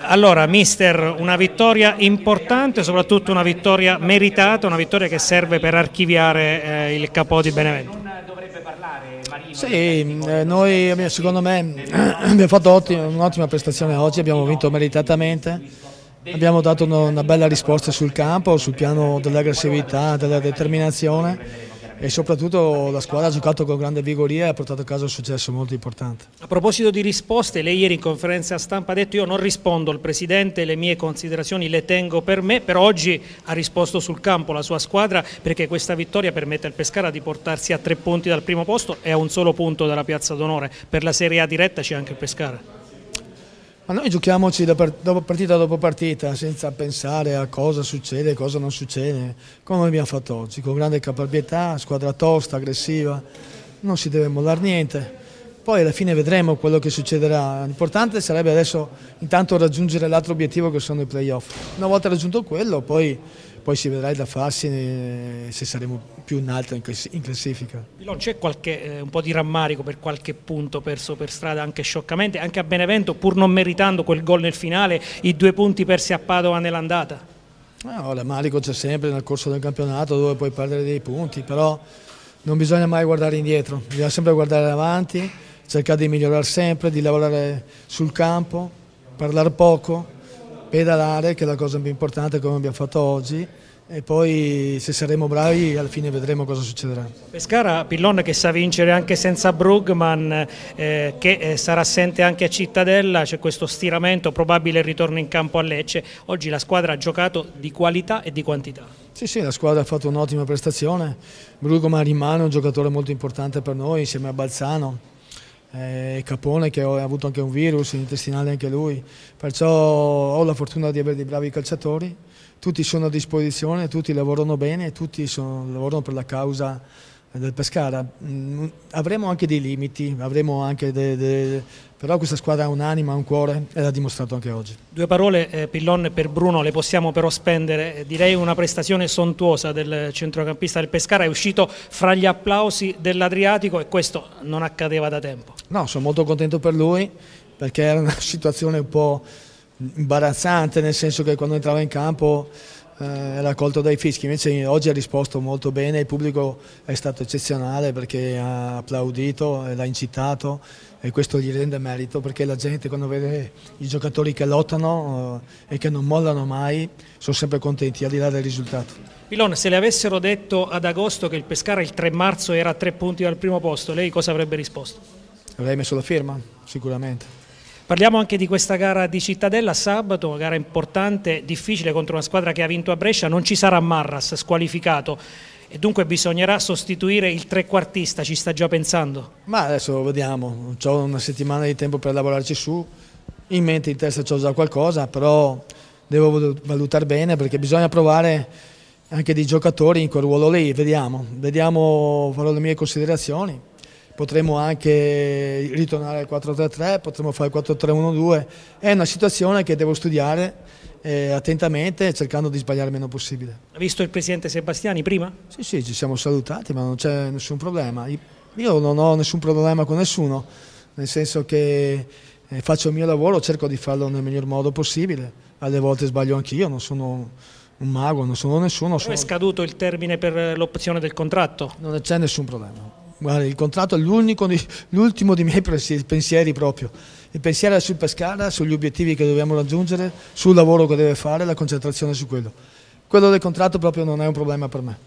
Allora, mister, una vittoria importante, soprattutto una vittoria meritata, una vittoria che serve per archiviare eh, il capo di Benevento. Sì, eh, noi secondo me abbiamo fatto un'ottima prestazione oggi, abbiamo vinto meritatamente, abbiamo dato una bella risposta sul campo, sul piano dell'aggressività, della determinazione e soprattutto la squadra ha giocato con grande vigoria e ha portato a casa un successo molto importante. A proposito di risposte, lei ieri in conferenza stampa ha detto io non rispondo al Presidente, le mie considerazioni le tengo per me, però oggi ha risposto sul campo la sua squadra perché questa vittoria permette al Pescara di portarsi a tre punti dal primo posto e a un solo punto dalla piazza d'onore. Per la Serie A diretta c'è anche il Pescara. Ma noi giochiamoci da partita dopo partita senza pensare a cosa succede e cosa non succede, come abbiamo fatto oggi, con grande caparbietà, squadra tosta, aggressiva, non si deve mollare niente. Poi alla fine vedremo quello che succederà. L'importante sarebbe adesso intanto raggiungere l'altro obiettivo che sono i playoff. Una volta raggiunto quello, poi poi si vedrà da farsi se saremo più in alto in classifica. Pilon, c'è qualche, eh, un po' di rammarico per qualche punto perso per strada anche scioccamente, anche a Benevento pur non meritando quel gol nel finale, i due punti persi a Padova nell'andata? No, rammarico c'è sempre nel corso del campionato dove puoi perdere dei punti, però non bisogna mai guardare indietro, bisogna sempre guardare avanti, cercare di migliorare sempre, di lavorare sul campo, parlare poco pedalare, che è la cosa più importante come abbiamo fatto oggi, e poi se saremo bravi alla fine vedremo cosa succederà. Pescara, Pillon che sa vincere anche senza Brugman, eh, che eh, sarà assente anche a Cittadella, c'è questo stiramento, probabile ritorno in campo a Lecce, oggi la squadra ha giocato di qualità e di quantità. Sì, sì, la squadra ha fatto un'ottima prestazione, Brugman rimane un giocatore molto importante per noi insieme a Balzano eh, Capone che ha avuto anche un virus intestinale anche lui, perciò ho la fortuna di avere dei bravi calciatori, tutti sono a disposizione, tutti lavorano bene, tutti sono, lavorano per la causa del Pescara. Mh, mm, avremo anche dei limiti, avremo anche de, de, però questa squadra ha un'anima, un cuore e l'ha dimostrato anche oggi. Due parole, eh, Pillon, per Bruno le possiamo però spendere. Eh, direi una prestazione sontuosa del centrocampista del Pescara, è uscito fra gli applausi dell'Adriatico e questo non accadeva da tempo. No, sono molto contento per lui perché era una situazione un po' imbarazzante, nel senso che quando entrava in campo eh, era colto dai fischi, invece oggi ha risposto molto bene, il pubblico è stato eccezionale perché ha applaudito, l'ha incitato e questo gli rende merito perché la gente quando vede i giocatori che lottano eh, e che non mollano mai sono sempre contenti al di là del risultato. Pilon, se le avessero detto ad agosto che il Pescara il 3 marzo era a tre punti dal primo posto, lei cosa avrebbe risposto? Avrei messo la firma, sicuramente. Parliamo anche di questa gara di Cittadella sabato, una gara importante, difficile contro una squadra che ha vinto a Brescia, non ci sarà Marras squalificato e dunque bisognerà sostituire il trequartista, ci sta già pensando? Ma adesso vediamo, ho una settimana di tempo per lavorarci su, in mente in testa ho già qualcosa, però devo valutare bene perché bisogna provare anche dei giocatori in quel ruolo lì, vediamo, vediamo farò le mie considerazioni potremmo anche ritornare al 4-3-3, potremmo fare il 4-3-1-2, è una situazione che devo studiare eh, attentamente cercando di sbagliare il meno possibile. Ha visto il presidente Sebastiani prima? Sì, sì, ci siamo salutati, ma non c'è nessun problema. Io non ho nessun problema con nessuno, nel senso che eh, faccio il mio lavoro, cerco di farlo nel miglior modo possibile. Alle volte sbaglio anch'io, non sono un mago, non sono nessuno. Sono... È scaduto il termine per eh, l'opzione del contratto? Non c'è nessun problema. Guarda, il contratto è l'ultimo dei miei pensieri proprio. Il pensiero è sul Pescara, sugli obiettivi che dobbiamo raggiungere, sul lavoro che deve fare, la concentrazione su quello. Quello del contratto proprio non è un problema per me.